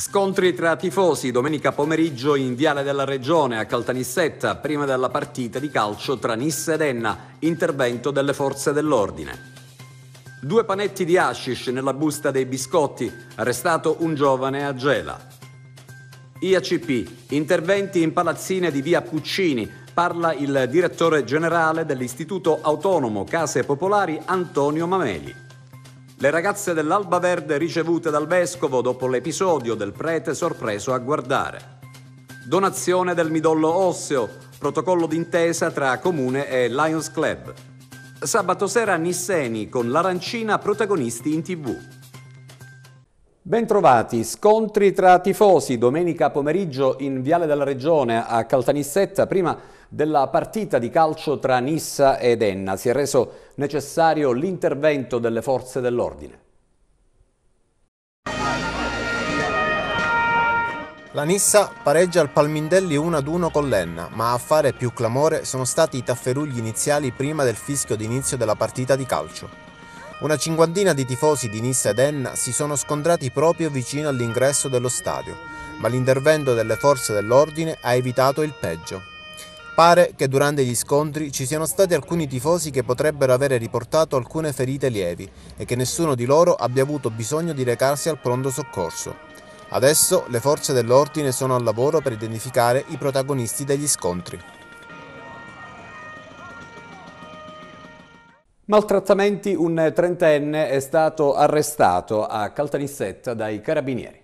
Scontri tra tifosi domenica pomeriggio in Viale della Regione a Caltanissetta, prima della partita di calcio tra Nissa ed Enna, intervento delle forze dell'ordine. Due panetti di hashish nella busta dei biscotti, arrestato un giovane a Gela. IACP, interventi in palazzine di via Puccini, parla il direttore generale dell'Istituto Autonomo Case Popolari Antonio Mameli. Le ragazze dell'Alba Verde ricevute dal vescovo dopo l'episodio del prete sorpreso a guardare. Donazione del midollo osseo, protocollo d'intesa tra Comune e Lions Club. Sabato sera Nisseni con l'arancina protagonisti in tv. Bentrovati, scontri tra tifosi domenica pomeriggio in Viale della Regione a Caltanissetta prima della partita di calcio tra Nissa ed Enna. Si è reso necessario l'intervento delle forze dell'ordine. La Nissa pareggia al Palmindelli 1-1 con l'Enna, ma a fare più clamore sono stati i tafferugli iniziali prima del fischio d'inizio della partita di calcio. Una cinquantina di tifosi di Nissa ed Enna si sono scontrati proprio vicino all'ingresso dello stadio, ma l'intervento delle forze dell'ordine ha evitato il peggio. Pare che durante gli scontri ci siano stati alcuni tifosi che potrebbero avere riportato alcune ferite lievi e che nessuno di loro abbia avuto bisogno di recarsi al pronto soccorso. Adesso le forze dell'ordine sono al lavoro per identificare i protagonisti degli scontri. Maltrattamenti, un trentenne è stato arrestato a Caltanissetta dai carabinieri.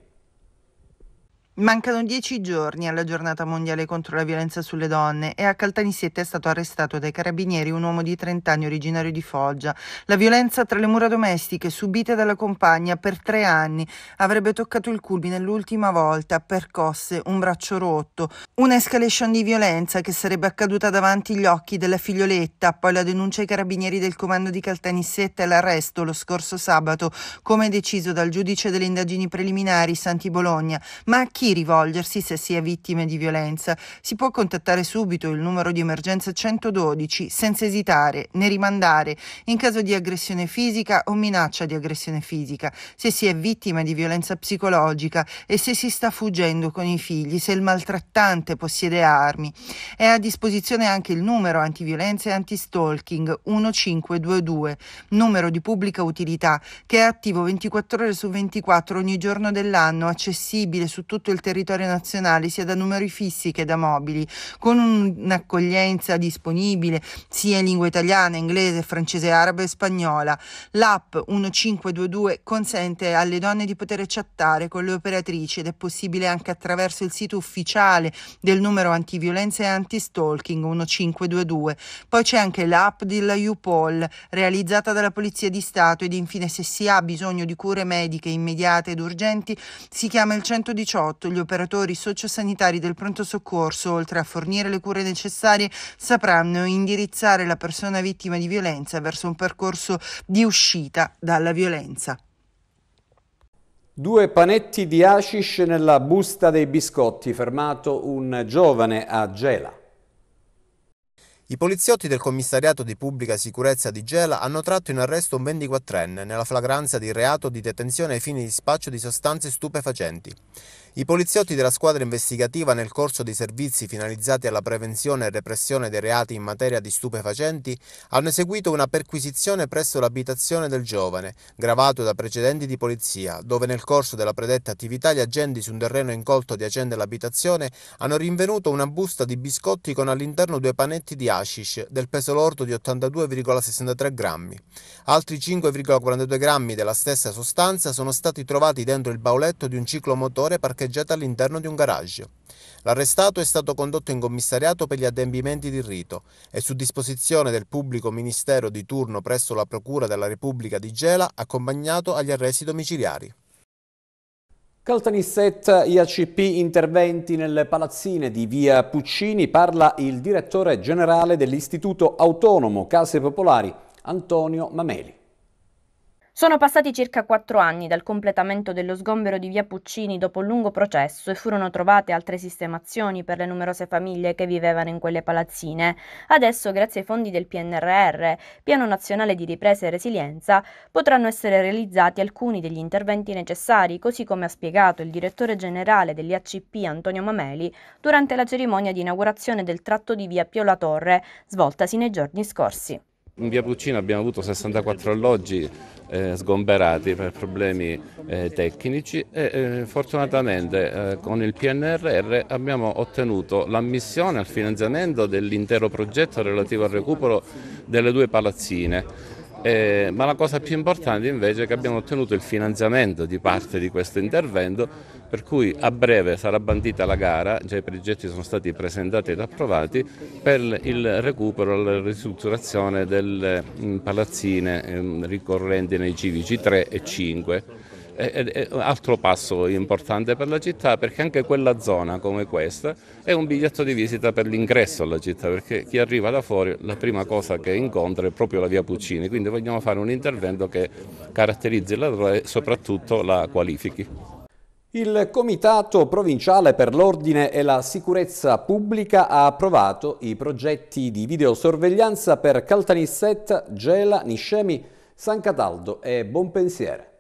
Mancano dieci giorni alla giornata mondiale contro la violenza sulle donne e a Caltanissetta è stato arrestato dai carabinieri un uomo di 30 anni originario di Foggia. La violenza tra le mura domestiche subita dalla compagna per tre anni avrebbe toccato il culmine l'ultima volta percosse un braccio rotto, un'escalation di violenza che sarebbe accaduta davanti agli occhi della figlioletta, poi la denuncia ai carabinieri del comando di Caltanissetta e l'arresto lo scorso sabato, come deciso dal giudice delle indagini preliminari Santi Bologna. Ma chi chi rivolgersi se si è vittime di violenza. Si può contattare subito il numero di emergenza 112 senza esitare né rimandare in caso di aggressione fisica o minaccia di aggressione fisica, se si è vittima di violenza psicologica e se si sta fuggendo con i figli, se il maltrattante possiede armi. È a disposizione anche il numero antiviolenza e anti-stalking 1522, numero di pubblica utilità che è attivo 24 ore su 24 ogni giorno dell'anno, accessibile su tutto il il territorio nazionale, sia da numeri fissi che da mobili, con un'accoglienza disponibile sia in lingua italiana, inglese, francese, araba e spagnola. L'app 1522 consente alle donne di poter chattare con le operatrici ed è possibile anche attraverso il sito ufficiale del numero antiviolenza e anti-stalking 1522. Poi c'è anche l'app della UPOL realizzata dalla Polizia di Stato ed infine se si ha bisogno di cure mediche immediate ed urgenti si chiama il 118 agosto gli operatori sociosanitari del pronto soccorso, oltre a fornire le cure necessarie, sapranno indirizzare la persona vittima di violenza verso un percorso di uscita dalla violenza. Due panetti di hashish nella busta dei biscotti, fermato un giovane a Gela. I poliziotti del commissariato di pubblica sicurezza di Gela hanno tratto in arresto un 24enne nella flagranza di reato di detenzione ai fini di spaccio di sostanze stupefacenti. I poliziotti della squadra investigativa nel corso dei servizi finalizzati alla prevenzione e repressione dei reati in materia di stupefacenti hanno eseguito una perquisizione presso l'abitazione del giovane, gravato da precedenti di polizia, dove nel corso della predetta attività gli agenti su un terreno incolto adiacente all'abitazione hanno rinvenuto una busta di biscotti con all'interno due panetti di hashish del peso lordo di 82,63 grammi. Altri 5,42 grammi della stessa sostanza sono stati trovati dentro il bauletto di un ciclomotore parcheggiato parcheggiata all'interno di un garage. L'arrestato è stato condotto in commissariato per gli adempimenti di rito e su disposizione del pubblico ministero di turno presso la Procura della Repubblica di Gela accompagnato agli arresti domiciliari. Caltanissetta IACP interventi nelle palazzine di via Puccini parla il direttore generale dell'Istituto Autonomo Case Popolari Antonio Mameli. Sono passati circa quattro anni dal completamento dello sgombero di via Puccini dopo un lungo processo e furono trovate altre sistemazioni per le numerose famiglie che vivevano in quelle palazzine. Adesso, grazie ai fondi del PNRR, Piano Nazionale di Ripresa e Resilienza, potranno essere realizzati alcuni degli interventi necessari, così come ha spiegato il direttore generale dell'IACP Antonio Mameli durante la cerimonia di inaugurazione del tratto di via Pio La Torre, svoltasi nei giorni scorsi. In via Puccina abbiamo avuto 64 alloggi eh, sgomberati per problemi eh, tecnici e eh, fortunatamente eh, con il PNRR abbiamo ottenuto l'ammissione al finanziamento dell'intero progetto relativo al recupero delle due palazzine. Eh, ma la cosa più importante invece è che abbiamo ottenuto il finanziamento di parte di questo intervento, per cui a breve sarà bandita la gara, già i progetti sono stati presentati ed approvati, per il recupero e la ristrutturazione delle mm, palazzine ehm, ricorrenti nei civici 3 e 5 è un altro passo importante per la città perché anche quella zona come questa è un biglietto di visita per l'ingresso alla città perché chi arriva da fuori la prima cosa che incontra è proprio la via Puccini, quindi vogliamo fare un intervento che caratterizzi la zona e soprattutto la qualifichi. Il Comitato Provinciale per l'Ordine e la Sicurezza Pubblica ha approvato i progetti di videosorveglianza per Caltanissetta, Gela, Niscemi, San Cataldo e Bonpensiere.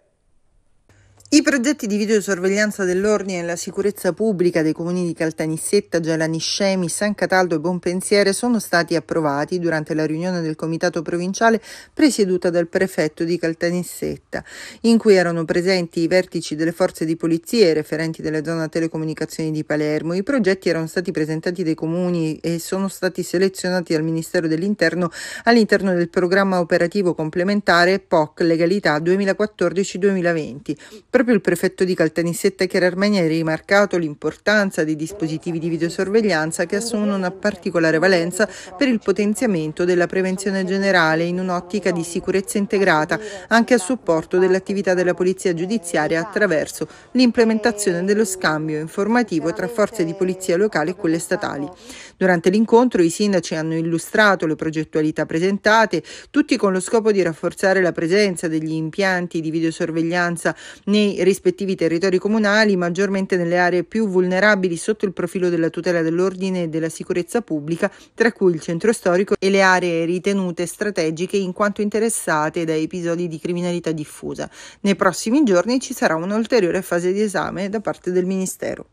I progetti di videosorveglianza dell'ordine e la sicurezza pubblica dei comuni di Caltanissetta, Gelaniscemi, San Cataldo e Bonpensiere sono stati approvati durante la riunione del comitato provinciale presieduta dal prefetto di Caltanissetta, in cui erano presenti i vertici delle forze di polizia e i referenti della zona telecomunicazioni di Palermo. I progetti erano stati presentati dai comuni e sono stati selezionati dal Ministero dell'Interno all'interno del programma operativo complementare POC Legalità 2014-2020 Proprio il prefetto di Caltanissetta Chiara ha rimarcato l'importanza dei dispositivi di videosorveglianza che assumono una particolare valenza per il potenziamento della prevenzione generale in un'ottica di sicurezza integrata, anche a supporto dell'attività della polizia giudiziaria attraverso l'implementazione dello scambio informativo tra forze di polizia locale e quelle statali. Durante l'incontro i sindaci hanno illustrato le progettualità presentate, tutti con lo scopo di rafforzare la presenza degli impianti di videosorveglianza nei rispettivi territori comunali, maggiormente nelle aree più vulnerabili sotto il profilo della tutela dell'ordine e della sicurezza pubblica, tra cui il centro storico e le aree ritenute strategiche in quanto interessate da episodi di criminalità diffusa. Nei prossimi giorni ci sarà un'ulteriore fase di esame da parte del Ministero.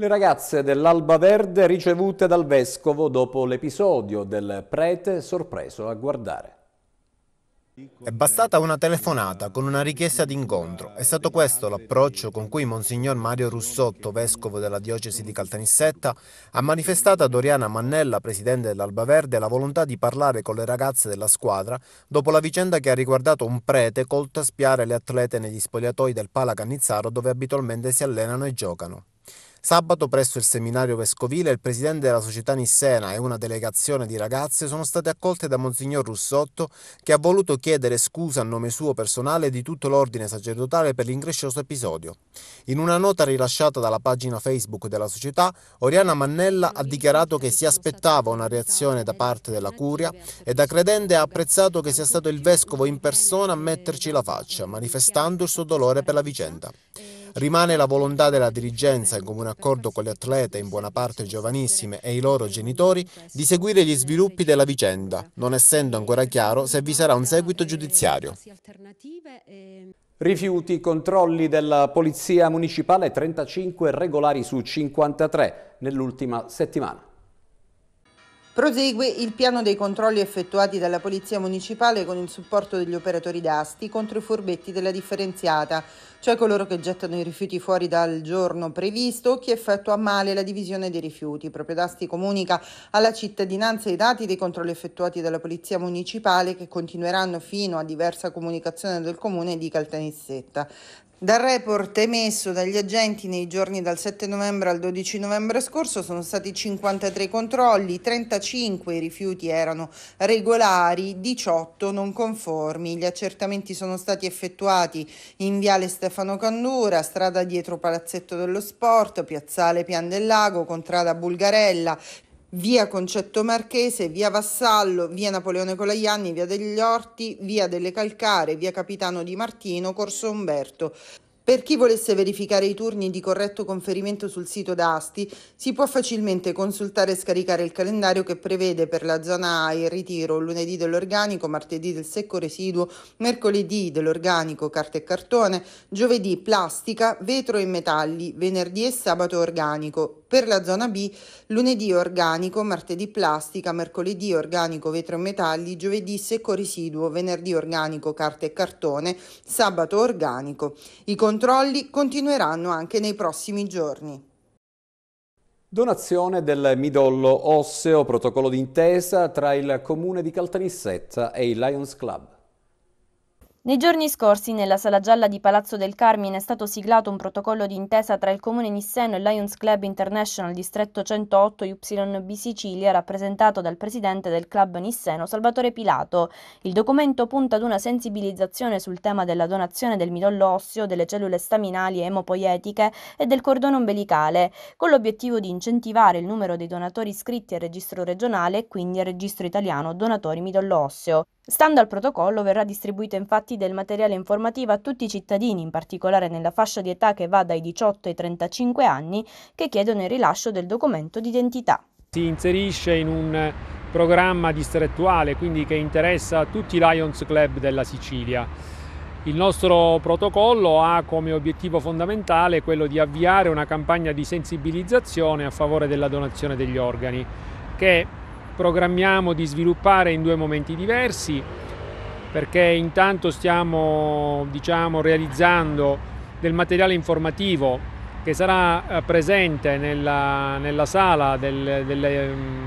Le ragazze dell'Alba Verde ricevute dal vescovo dopo l'episodio del prete sorpreso a guardare. È bastata una telefonata con una richiesta di incontro. È stato questo l'approccio con cui Monsignor Mario Russotto, vescovo della diocesi di Caltanissetta, ha manifestato a Doriana Mannella, presidente dell'Alba Verde, la volontà di parlare con le ragazze della squadra dopo la vicenda che ha riguardato un prete colto a spiare le atlete negli spogliatoi del Pala Cannizzaro dove abitualmente si allenano e giocano. Sabato presso il seminario vescovile il presidente della società Nissena e una delegazione di ragazze sono state accolte da Monsignor Russotto che ha voluto chiedere scusa a nome suo personale e di tutto l'ordine sacerdotale per l'increscioso episodio. In una nota rilasciata dalla pagina Facebook della società, Oriana Mannella ha dichiarato che si aspettava una reazione da parte della curia e da credente ha apprezzato che sia stato il vescovo in persona a metterci la faccia, manifestando il suo dolore per la vicenda. Rimane la volontà della dirigenza, in comune accordo con le atlete, in buona parte giovanissime, e i loro genitori, di seguire gli sviluppi della vicenda, non essendo ancora chiaro se vi sarà un seguito giudiziario. Rifiuti, controlli della Polizia Municipale, 35 regolari su 53 nell'ultima settimana. Prosegue il piano dei controlli effettuati dalla Polizia Municipale con il supporto degli operatori d'asti contro i furbetti della differenziata, cioè coloro che gettano i rifiuti fuori dal giorno previsto o chi effettua male la divisione dei rifiuti. Proprio d'asti comunica alla cittadinanza i dati dei controlli effettuati dalla Polizia Municipale che continueranno fino a diversa comunicazione del Comune di Caltanissetta. Dal report emesso dagli agenti nei giorni dal 7 novembre al 12 novembre scorso sono stati 53 controlli, 35 i rifiuti erano regolari, 18 non conformi. Gli accertamenti sono stati effettuati in Viale Stefano Candura, strada dietro Palazzetto dello Sport, Piazzale Pian del Lago, Contrada Bulgarella, via Concetto Marchese, via Vassallo, via Napoleone Colaianni, via degli Orti, via delle Calcare, via Capitano di Martino, Corso Umberto. Per chi volesse verificare i turni di corretto conferimento sul sito d'Asti, si può facilmente consultare e scaricare il calendario che prevede per la zona A il ritiro lunedì dell'organico, martedì del secco residuo, mercoledì dell'organico, carta e cartone, giovedì plastica, vetro e metalli, venerdì e sabato organico. Per la zona B, lunedì organico, martedì plastica, mercoledì organico, vetro e metalli, giovedì secco residuo, venerdì organico, carta e cartone, sabato organico. I controlli continueranno anche nei prossimi giorni. Donazione del midollo osseo, protocollo d'intesa tra il comune di Caltanissetta e il Lions Club. Nei giorni scorsi, nella Sala Gialla di Palazzo del Carmine, è stato siglato un protocollo d'intesa tra il Comune Nisseno e Lions Club International Distretto 108 YB Sicilia, rappresentato dal presidente del club Nisseno, Salvatore Pilato. Il documento punta ad una sensibilizzazione sul tema della donazione del midollo osseo, delle cellule staminali emopoietiche e del cordone ombelicale, con l'obiettivo di incentivare il numero dei donatori iscritti al registro regionale e quindi al registro italiano donatori midollo osseo. Stando al protocollo verrà distribuito infatti del materiale informativo a tutti i cittadini, in particolare nella fascia di età che va dai 18 ai 35 anni, che chiedono il rilascio del documento d'identità. Si inserisce in un programma distrettuale, quindi che interessa tutti i Lions Club della Sicilia. Il nostro protocollo ha come obiettivo fondamentale quello di avviare una campagna di sensibilizzazione a favore della donazione degli organi, che programmiamo di sviluppare in due momenti diversi perché intanto stiamo diciamo, realizzando del materiale informativo che sarà eh, presente nella, nella sala del, del, mm,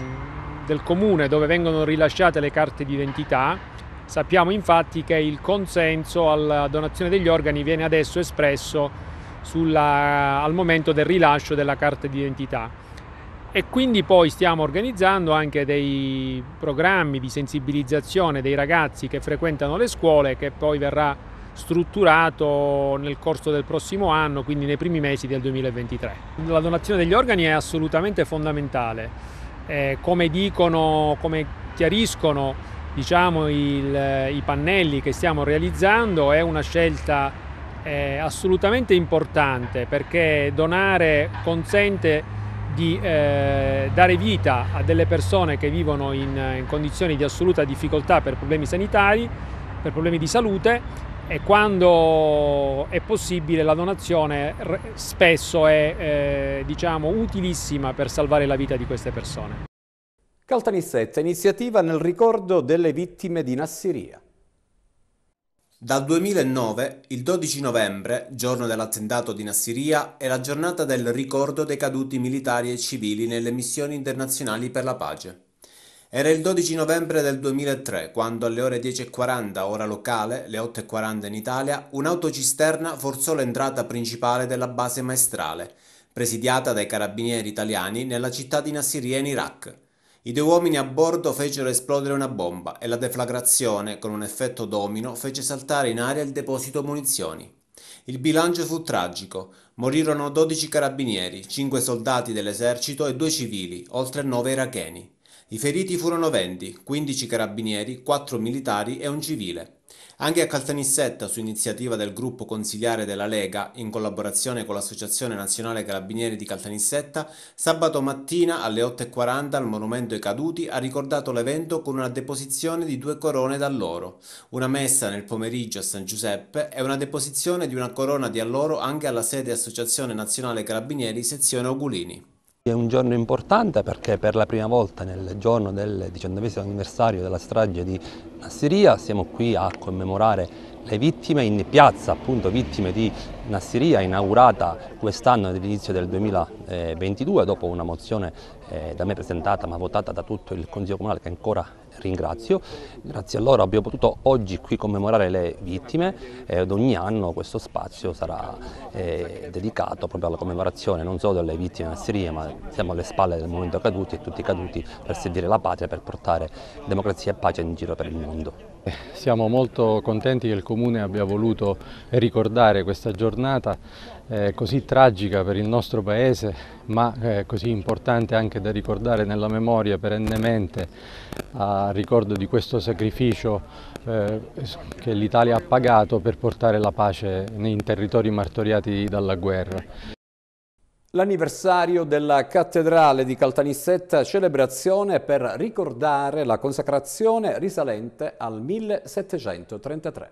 del comune dove vengono rilasciate le carte d'identità. Sappiamo infatti che il consenso alla donazione degli organi viene adesso espresso sulla, al momento del rilascio della carta d'identità e quindi poi stiamo organizzando anche dei programmi di sensibilizzazione dei ragazzi che frequentano le scuole che poi verrà strutturato nel corso del prossimo anno, quindi nei primi mesi del 2023. La donazione degli organi è assolutamente fondamentale. Eh, come dicono, come chiariscono diciamo, il, i pannelli che stiamo realizzando, è una scelta eh, assolutamente importante perché donare consente di eh, dare vita a delle persone che vivono in, in, condizioni di assoluta difficoltà per problemi sanitari, per problemi di salute e quando è possibile la donazione spesso è eh, diciamo, utilissima per salvare la vita di queste persone. Caltanissetta, iniziativa nel ricordo delle vittime di Nassiria. Dal 2009, il 12 novembre, giorno dell'attentato di Nassiria, è la giornata del ricordo dei caduti militari e civili nelle missioni internazionali per la pace. Era il 12 novembre del 2003 quando alle ore 10.40 ora locale, le 8.40 in Italia, un'autocisterna forzò l'entrata principale della base maestrale, presidiata dai carabinieri italiani nella città di Nassiria in Iraq. I due uomini a bordo fecero esplodere una bomba e la deflagrazione, con un effetto domino, fece saltare in aria il deposito munizioni. Il bilancio fu tragico. Morirono 12 carabinieri, 5 soldati dell'esercito e 2 civili, oltre 9 iracheni. I feriti furono 20, 15 carabinieri, 4 militari e un civile. Anche a Caltanissetta, su iniziativa del gruppo consiliare della Lega, in collaborazione con l'Associazione Nazionale Carabinieri di Caltanissetta, sabato mattina alle 8.40 al Monumento ai Caduti ha ricordato l'evento con una deposizione di due corone dall'oro, una messa nel pomeriggio a San Giuseppe e una deposizione di una corona di alloro anche alla sede Associazione Nazionale Carabinieri sezione Ogulini. È un giorno importante perché per la prima volta nel giorno del 19 anniversario della strage di Nassiria siamo qui a commemorare le vittime in piazza, appunto vittime di Nassiria, inaugurata quest'anno all'inizio del 2022 dopo una mozione eh, da me presentata ma votata da tutto il Consiglio Comunale che ancora ringrazio. Grazie a loro abbiamo potuto oggi qui commemorare le vittime ad ogni anno questo spazio sarà eh, dedicato proprio alla commemorazione non solo delle vittime assirie ma siamo alle spalle del momento caduti e tutti caduti per servire la patria, per portare democrazia e pace in giro per il mondo. Eh, siamo molto contenti che il Comune abbia voluto ricordare questa giornata eh, così tragica per il nostro Paese, ma eh, così importante anche da ricordare nella memoria perennemente a ricordo di questo sacrificio eh, che l'Italia ha pagato per portare la pace nei territori martoriati dalla guerra. L'anniversario della cattedrale di Caltanissetta, celebrazione per ricordare la consacrazione risalente al 1733.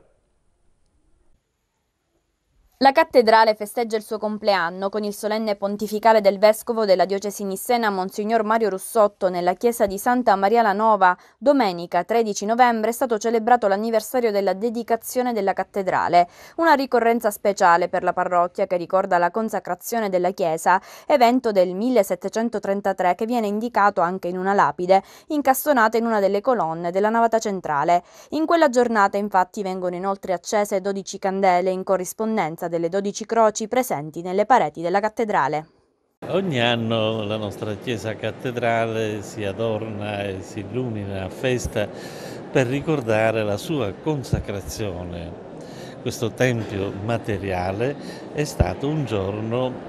La cattedrale festeggia il suo compleanno con il solenne pontificale del vescovo della diocesi nissena Monsignor Mario Russotto nella chiesa di Santa Maria la Nova. Domenica 13 novembre è stato celebrato l'anniversario della dedicazione della cattedrale, una ricorrenza speciale per la parrocchia che ricorda la consacrazione della chiesa, evento del 1733 che viene indicato anche in una lapide incastonata in una delle colonne della navata centrale. In quella giornata infatti vengono inoltre accese 12 candele in corrispondenza delle 12 croci presenti nelle pareti della cattedrale. Ogni anno la nostra chiesa cattedrale si adorna e si illumina a festa per ricordare la sua consacrazione. Questo tempio materiale è stato un giorno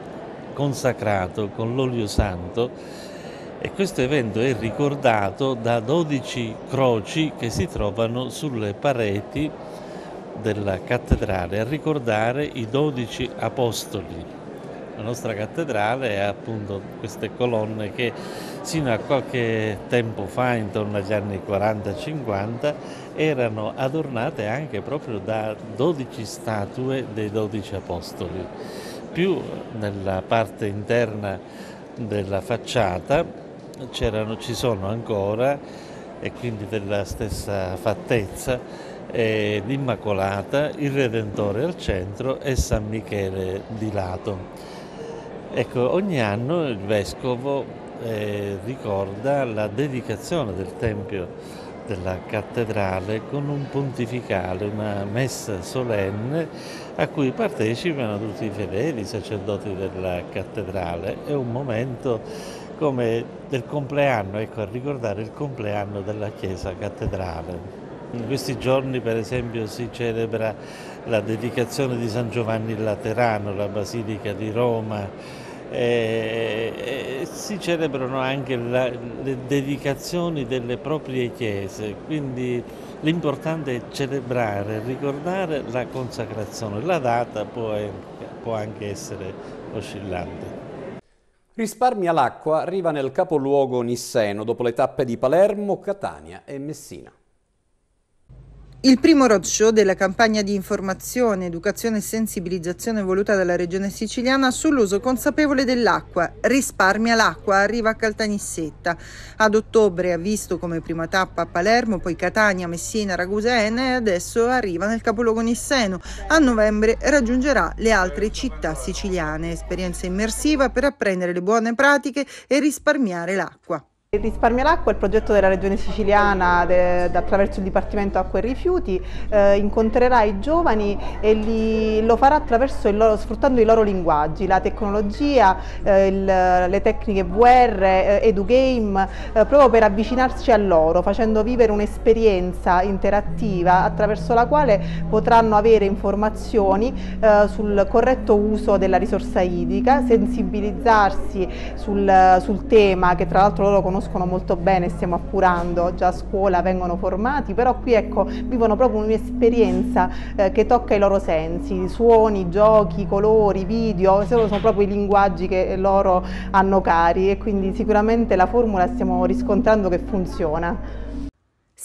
consacrato con l'olio santo e questo evento è ricordato da 12 croci che si trovano sulle pareti della cattedrale a ricordare i dodici apostoli. La nostra cattedrale ha appunto queste colonne che sino a qualche tempo fa, intorno agli anni 40-50, erano adornate anche proprio da 12 statue dei 12 apostoli, più nella parte interna della facciata ci sono ancora e quindi della stessa fattezza eh, l'Immacolata, il Redentore al centro e San Michele di lato. Ecco, ogni anno il Vescovo eh, ricorda la dedicazione del Tempio della cattedrale con un pontificale, una messa solenne a cui partecipano tutti i fedeli, i sacerdoti della cattedrale. È un momento come del compleanno, ecco, a ricordare il compleanno della chiesa cattedrale. In questi giorni per esempio si celebra la dedicazione di San Giovanni il Laterano, la Basilica di Roma, e, e si celebrano anche la, le dedicazioni delle proprie chiese, quindi l'importante è celebrare, ricordare la consacrazione, la data può, può anche essere oscillante. Risparmia l'acqua arriva nel capoluogo nisseno dopo le tappe di Palermo, Catania e Messina. Il primo roadshow della campagna di informazione, educazione e sensibilizzazione voluta dalla Regione Siciliana sull'uso consapevole dell'acqua. Risparmia l'acqua, arriva a Caltanissetta. Ad ottobre ha visto come prima tappa a Palermo, poi Catania, Messina, Ragusa e Enna e adesso arriva nel capoluogo nisseno. A novembre raggiungerà le altre città siciliane. Esperienza immersiva per apprendere le buone pratiche e risparmiare l'acqua. Il risparmio l'acqua è il progetto della Regione Siciliana de, attraverso il Dipartimento Acqua e Rifiuti, eh, incontrerà i giovani e li, lo farà il loro, sfruttando i loro linguaggi, la tecnologia, eh, il, le tecniche VR, eh, EduGame, eh, proprio per avvicinarsi a loro, facendo vivere un'esperienza interattiva attraverso la quale potranno avere informazioni eh, sul corretto uso della risorsa idrica, sensibilizzarsi sul, sul tema che tra l'altro loro conoscono conoscono molto bene, stiamo appurando, già a scuola vengono formati, però qui ecco, vivono proprio un'esperienza eh, che tocca i loro sensi, suoni, giochi, colori, video, sono proprio i linguaggi che loro hanno cari e quindi sicuramente la formula stiamo riscontrando che funziona.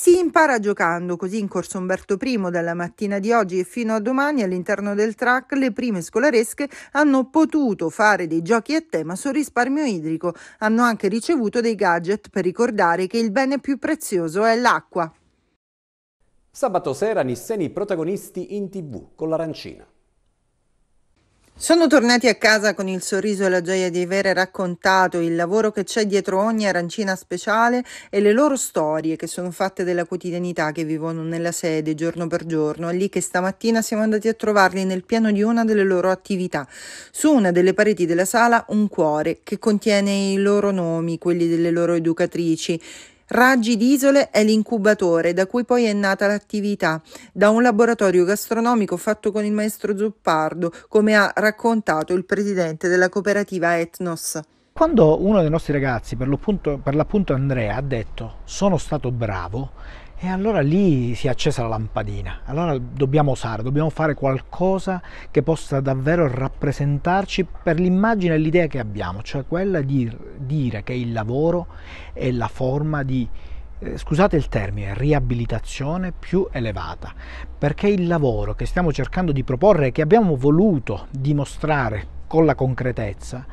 Si impara giocando, così in corso Umberto I dalla mattina di oggi e fino a domani all'interno del track le prime scolaresche hanno potuto fare dei giochi a tema sul risparmio idrico, hanno anche ricevuto dei gadget per ricordare che il bene più prezioso è l'acqua. Sabato sera Nisseni protagonisti in tv con l'arancina. Sono tornati a casa con il sorriso e la gioia di avere raccontato il lavoro che c'è dietro ogni arancina speciale e le loro storie che sono fatte della quotidianità che vivono nella sede giorno per giorno. È lì che stamattina siamo andati a trovarli nel piano di una delle loro attività. Su una delle pareti della sala un cuore che contiene i loro nomi, quelli delle loro educatrici Raggi d'Isole è l'incubatore da cui poi è nata l'attività, da un laboratorio gastronomico fatto con il maestro Zuppardo, come ha raccontato il presidente della cooperativa Etnos. Quando uno dei nostri ragazzi, per l'appunto, per l'appunto Andrea, ha detto sono stato bravo, e allora lì si è accesa la lampadina, allora dobbiamo osare, dobbiamo fare qualcosa che possa davvero rappresentarci per l'immagine e l'idea che abbiamo, cioè quella di dire che il lavoro è la forma di, eh, scusate il termine, riabilitazione più elevata, perché il lavoro che stiamo cercando di proporre, che abbiamo voluto dimostrare con la concretezza,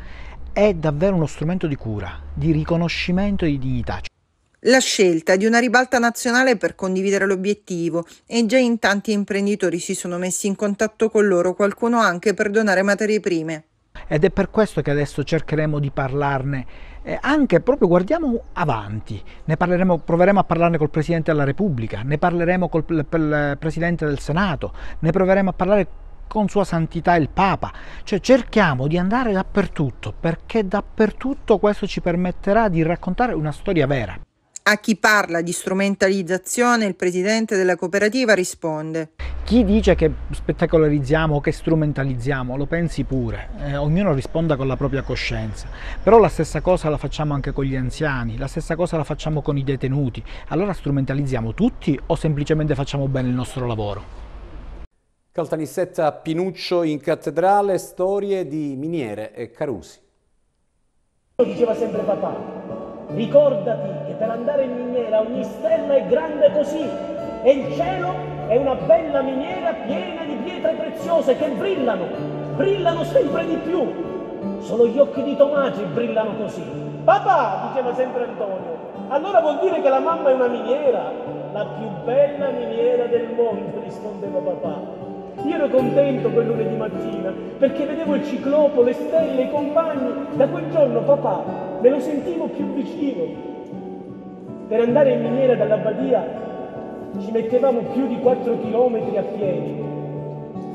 è davvero uno strumento di cura, di riconoscimento e di dignità. La scelta di una ribalta nazionale per condividere l'obiettivo e già in tanti imprenditori si sono messi in contatto con loro, qualcuno anche per donare materie prime. Ed è per questo che adesso cercheremo di parlarne, eh, anche proprio guardiamo avanti, ne parleremo, proveremo a parlarne col Presidente della Repubblica, ne parleremo col Presidente del Senato, ne proveremo a parlare con Sua Santità il Papa. Cioè cerchiamo di andare dappertutto, perché dappertutto questo ci permetterà di raccontare una storia vera. A chi parla di strumentalizzazione il presidente della cooperativa risponde. Chi dice che spettacolarizziamo o che strumentalizziamo lo pensi pure, eh, ognuno risponda con la propria coscienza, però la stessa cosa la facciamo anche con gli anziani, la stessa cosa la facciamo con i detenuti, allora strumentalizziamo tutti o semplicemente facciamo bene il nostro lavoro? Caltanissetta Pinuccio in cattedrale, storie di miniere e carusi. Lo diceva sempre papà, ricordati per andare in miniera ogni stella è grande così e il cielo è una bella miniera piena di pietre preziose che brillano, brillano sempre di più. Solo gli occhi di Tomasi brillano così. Papà, diceva sempre Antonio, allora vuol dire che la mamma è una miniera, la più bella miniera del mondo, rispondeva papà. Io ero contento quel lunedì mattina perché vedevo il ciclopo, le stelle, i compagni. Da quel giorno papà me lo sentivo più vicino, per andare in miniera dall'abbadia ci mettevamo più di 4 chilometri a piedi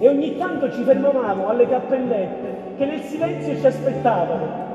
e ogni tanto ci fermavamo alle cappellette che nel silenzio ci aspettavano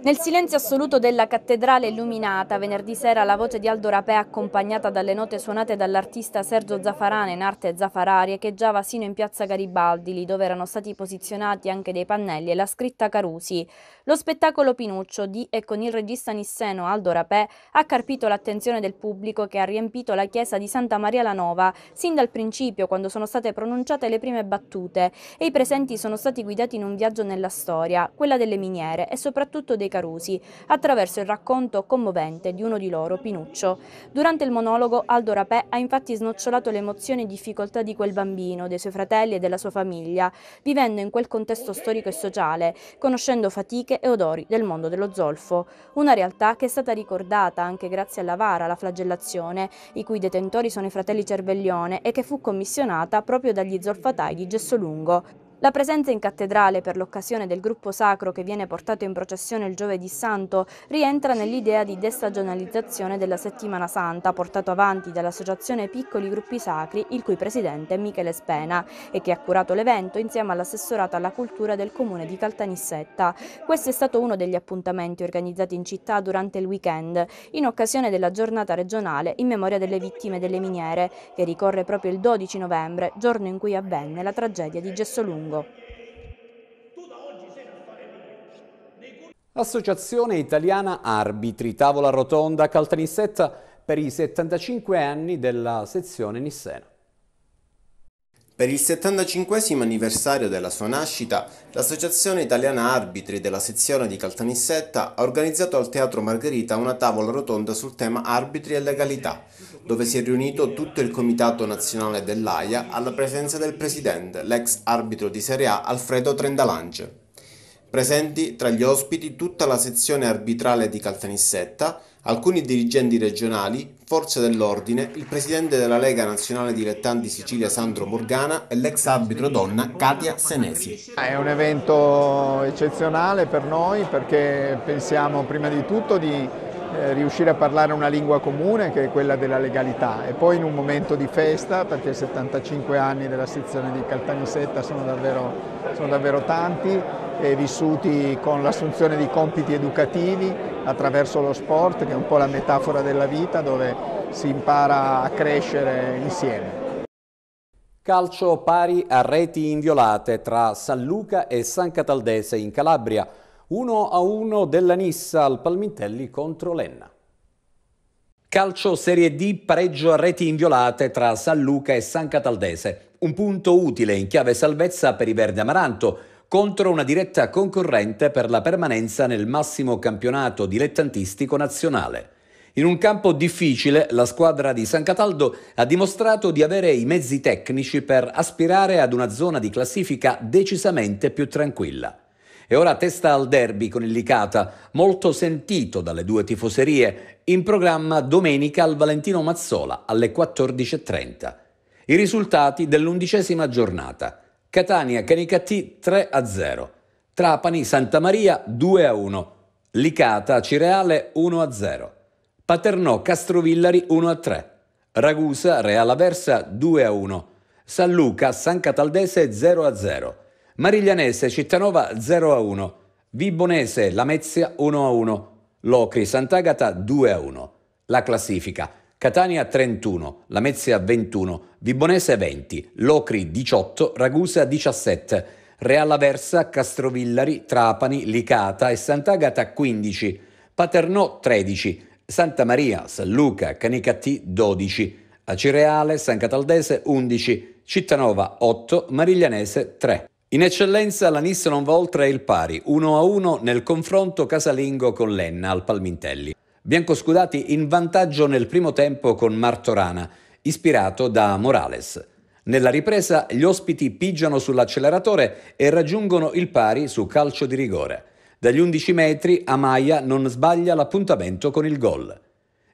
nel silenzio assoluto della cattedrale illuminata, venerdì sera la voce di Aldo Rapè accompagnata dalle note suonate dall'artista Sergio Zafarana in arte Zafarari echeggiava sino in piazza Garibaldi, lì dove erano stati posizionati anche dei pannelli e la scritta Carusi. Lo spettacolo Pinuccio di e con il regista nisseno Aldo Rapè ha carpito l'attenzione del pubblico che ha riempito la chiesa di Santa Maria la Nova sin dal principio quando sono state pronunciate le prime battute e i presenti sono stati guidati in un viaggio nella storia, quella delle miniere e soprattutto dei dei Carusi, attraverso il racconto commovente di uno di loro, Pinuccio. Durante il monologo Aldo Rapè ha infatti snocciolato le emozioni e difficoltà di quel bambino, dei suoi fratelli e della sua famiglia, vivendo in quel contesto storico e sociale, conoscendo fatiche e odori del mondo dello zolfo. Una realtà che è stata ricordata anche grazie alla Vara, la flagellazione, i cui detentori sono i fratelli Cervellione e che fu commissionata proprio dagli zolfatai di Gesso Lungo. La presenza in cattedrale per l'occasione del gruppo sacro che viene portato in processione il giovedì santo rientra nell'idea di destagionalizzazione della settimana santa portato avanti dall'associazione Piccoli Gruppi Sacri, il cui presidente è Michele Spena e che ha curato l'evento insieme all'assessorato alla cultura del comune di Caltanissetta. Questo è stato uno degli appuntamenti organizzati in città durante il weekend in occasione della giornata regionale in memoria delle vittime delle miniere che ricorre proprio il 12 novembre, giorno in cui avvenne la tragedia di Gessolungo lungo. Associazione Italiana Arbitri, tavola rotonda Caltanissetta per i 75 anni della sezione Nissena. Per il 75 anniversario della sua nascita, l'Associazione Italiana Arbitri della sezione di Caltanissetta ha organizzato al Teatro Margherita una tavola rotonda sul tema arbitri e legalità dove si è riunito tutto il Comitato Nazionale dell'AIA alla presenza del presidente, l'ex arbitro di Serie A Alfredo Trendalange. Presenti tra gli ospiti tutta la sezione arbitrale di Caltanissetta, alcuni dirigenti regionali, forze dell'ordine, il presidente della Lega Nazionale Dilettanti Sicilia Sandro Morgana e l'ex arbitro donna Katia Senesi. Ah, è un evento eccezionale per noi perché pensiamo prima di tutto di eh, riuscire a parlare una lingua comune che è quella della legalità e poi in un momento di festa perché 75 anni della sezione di Caltanissetta sono davvero, sono davvero tanti e vissuti con l'assunzione di compiti educativi attraverso lo sport che è un po' la metafora della vita dove si impara a crescere insieme. Calcio pari a reti inviolate tra San Luca e San Cataldese in Calabria. 1-1 a della Nissa al Palmintelli contro Lenna. Calcio Serie D pareggio a reti inviolate tra San Luca e San Cataldese. Un punto utile in chiave salvezza per i Verde Amaranto contro una diretta concorrente per la permanenza nel massimo campionato dilettantistico nazionale. In un campo difficile, la squadra di San Cataldo ha dimostrato di avere i mezzi tecnici per aspirare ad una zona di classifica decisamente più tranquilla e ora testa al derby con il Licata, molto sentito dalle due tifoserie, in programma domenica al Valentino Mazzola alle 14.30. I risultati dell'undicesima giornata. Catania Canicati 3-0, Trapani Santa Maria 2-1, Licata Cireale 1-0, Paternò Castrovillari 1-3, Ragusa Real Aversa 2-1, San Luca San Cataldese 0-0. Mariglianese, Cittanova 0 a 1, Vibonese, Lamezia 1 a 1, Locri, Sant'Agata 2 a 1. La classifica. Catania 31, Lamezia 21, Vibonese 20, Locri 18, Ragusa 17, Real Aversa, Castrovillari, Trapani, Licata e Sant'Agata 15, Paternò 13, Santa Maria, San Luca, Canicati 12, Acireale, San Cataldese 11, Cittanova 8, Mariglianese 3. In eccellenza la Nis non va oltre il pari, 1-1 nel confronto casalingo con l'Enna al Palmintelli. Biancoscudati in vantaggio nel primo tempo con Martorana, ispirato da Morales. Nella ripresa gli ospiti pigiano sull'acceleratore e raggiungono il pari su calcio di rigore. Dagli 11 metri Amaia non sbaglia l'appuntamento con il gol.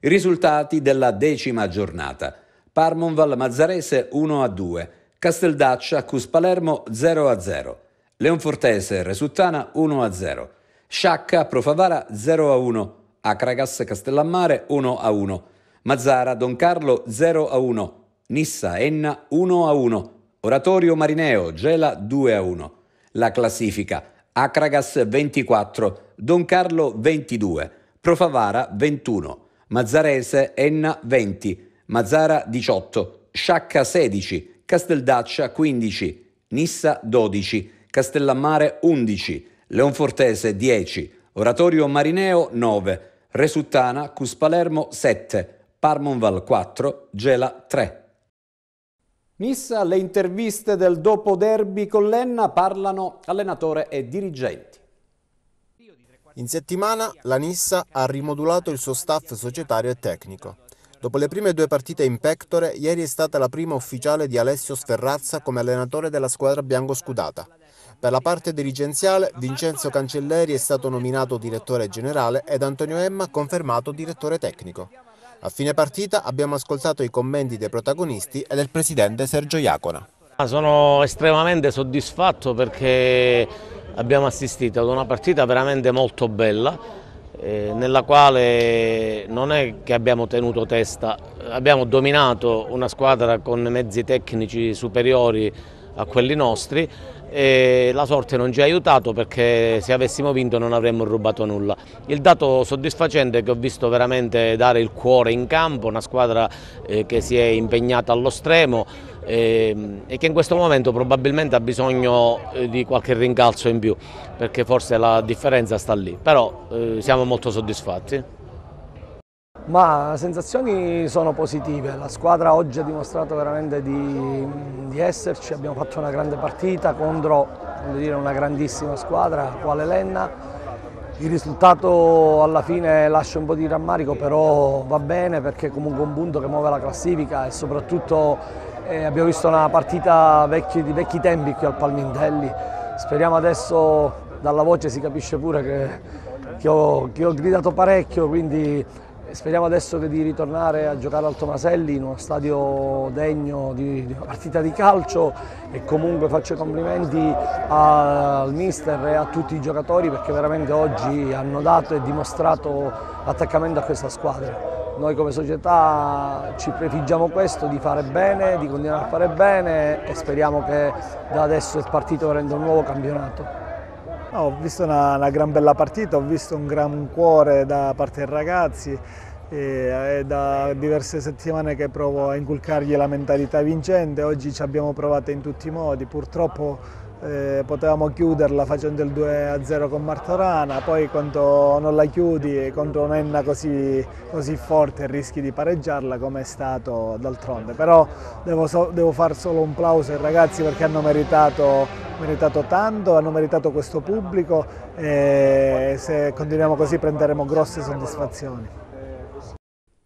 risultati della decima giornata. Parmonval Mazzarese 1-2. Casteldaccia accus Palermo 0-0, Leonfortese Resuttana 1-0, a Sciacca Profavara 0-1, a Acragas Castellammare 1-1, a Mazzara Don Carlo 0-1, a Nissa Enna 1-1, a Oratorio Marineo Gela 2-1. a La classifica Acragas 24, Don Carlo 22, Profavara 21, Mazzarese Enna 20, Mazzara 18, Sciacca 16, Casteldaccia 15, Nissa 12, Castellammare 11, Leonfortese 10, Oratorio Marineo 9, Resuttana Cuspalermo 7, Parmonval 4, Gela 3. Nissa, le interviste del dopo derby con Lenna parlano allenatore e dirigenti. In settimana la Nissa ha rimodulato il suo staff societario e tecnico. Dopo le prime due partite in pectore, ieri è stata la prima ufficiale di Alessio Sferrazza come allenatore della squadra bianco-scudata. Per la parte dirigenziale, Vincenzo Cancelleri è stato nominato direttore generale ed Antonio Emma confermato direttore tecnico. A fine partita abbiamo ascoltato i commenti dei protagonisti e del presidente Sergio Iacona. Ah, sono estremamente soddisfatto perché abbiamo assistito ad una partita veramente molto bella eh, nella quale non è che abbiamo tenuto testa, abbiamo dominato una squadra con mezzi tecnici superiori a quelli nostri e la sorte non ci ha aiutato perché se avessimo vinto non avremmo rubato nulla. Il dato soddisfacente è che ho visto veramente dare il cuore in campo, una squadra eh, che si è impegnata allo stremo, Ehm, e, che in questo momento probabilmente ha bisogno eh, di qualche rincalzo in più perché forse la differenza sta lì, però eh, siamo molto soddisfatti. Ma le sensazioni sono positive, la squadra oggi ha dimostrato veramente di, di esserci, abbiamo fatto una grande partita contro dire, una grandissima squadra quale Lenna, il risultato alla fine lascia un po' di rammarico però va bene perché comunque è un punto che muove la classifica e soprattutto eh, abbiamo visto una partita vecchi, di vecchi tempi qui al Palmintelli. Speriamo adesso, dalla voce si capisce pure che, che, ho, che ho, gridato parecchio, quindi speriamo adesso di ritornare a giocare al Tomaselli in uno stadio degno di, di una partita di calcio e comunque faccio i complimenti al mister e a tutti i giocatori perché veramente oggi hanno dato e dimostrato l'attaccamento a questa squadra. Noi come società ci prefiggiamo questo, di fare bene, di continuare a fare bene e speriamo che da adesso il partito renda un nuovo campionato. No, ah, ho visto una, una, gran bella partita, ho visto un gran cuore da parte dei ragazzi e, è da diverse settimane che provo a inculcargli la mentalità vincente, oggi ci abbiamo provato in tutti i modi, purtroppo eh, potevamo chiuderla facendo il 2-0 con Martorana, poi quando non la chiudi contro un'Enna così, così forte rischi di pareggiarla come è stato d'altronde, però devo, so, devo fare solo un plauso ai ragazzi perché hanno meritato, meritato tanto, hanno meritato questo pubblico e se continuiamo così prenderemo grosse soddisfazioni.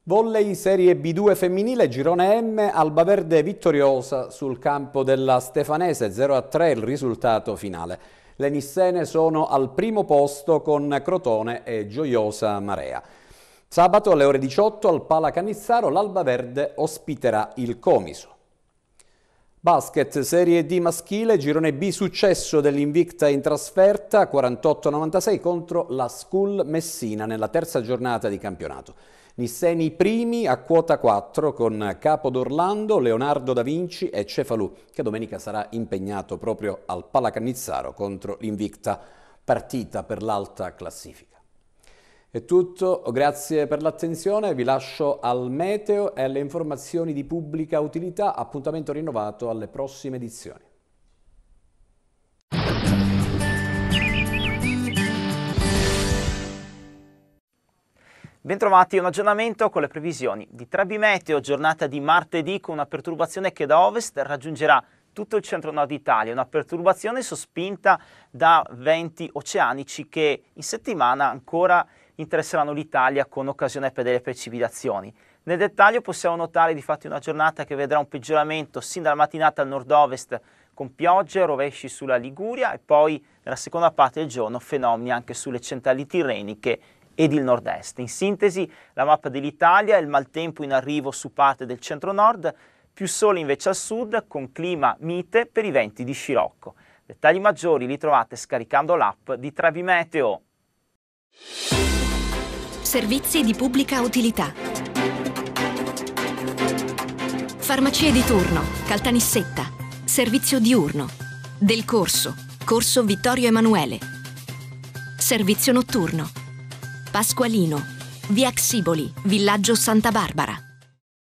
Volley Serie B2 femminile, girone M, Albaverde vittoriosa sul campo della Stefanese, 0-3 il risultato finale. Le Nissene sono al primo posto con Crotone e Gioiosa Marea. Sabato alle ore 18 al Pala Canizzaro l'Albaverde ospiterà il Comiso. Basket Serie D maschile, girone B successo dell'Invicta in trasferta 48-96 contro la School Messina nella terza giornata di campionato. Nisseni primi a quota 4 con Capo d'Orlando, Leonardo da Vinci e Cefalù, che domenica sarà impegnato proprio al Palacannizzaro contro l'Invicta, partita per l'alta classifica. È tutto, grazie per l'attenzione, vi lascio al meteo e alle informazioni di pubblica utilità, appuntamento rinnovato alle prossime edizioni. Bentrovati a un aggiornamento con le previsioni di Trebi Meteo, giornata di martedì con una perturbazione che da ovest raggiungerà tutto il centro-nord Italia, una perturbazione sospinta da venti oceanici che in settimana ancora interesseranno l'Italia con occasione per delle precipitazioni. Nel dettaglio possiamo notare di fatto una giornata che vedrà un peggioramento sin dalla mattinata al nord-ovest con piogge, rovesci sulla Liguria e poi nella seconda parte del giorno fenomeni anche sulle centrali tirreniche ed il nord-est. In sintesi la mappa dell'Italia è il maltempo in arrivo su parte del centro-nord, più sole invece al sud con clima mite per i venti di scirocco. Dettagli maggiori li trovate scaricando l'app di Trevi Meteo. Servizi di pubblica utilità. Farmacie di turno, Caltanissetta, servizio diurno, del corso, corso Vittorio Emanuele, servizio notturno. Pasqualino, via Xiboli, villaggio Santa Barbara.